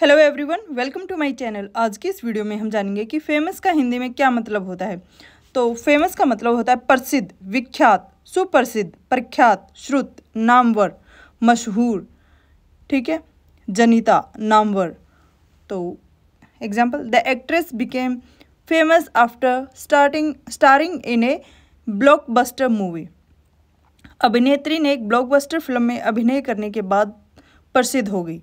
hello everyone welcome to my channel आज की इस वीडियो में हम जानेंगे कि फेमस का हिंदी में क्या मतलब होता है तो फेमस का मतलब होता है प्रसिद्ध विख्यात सुप्रसिद्ध प्रख्यात श्रुत नामवर मशहूर ठीक है जनिता नामवर तो example the actress became famous after starting starring in a blockbuster movie अभिनेत्री ने एक ब्लॉकबस्टर फिल्म में अभिनय करने के बाद प्रसिद्ध हो गई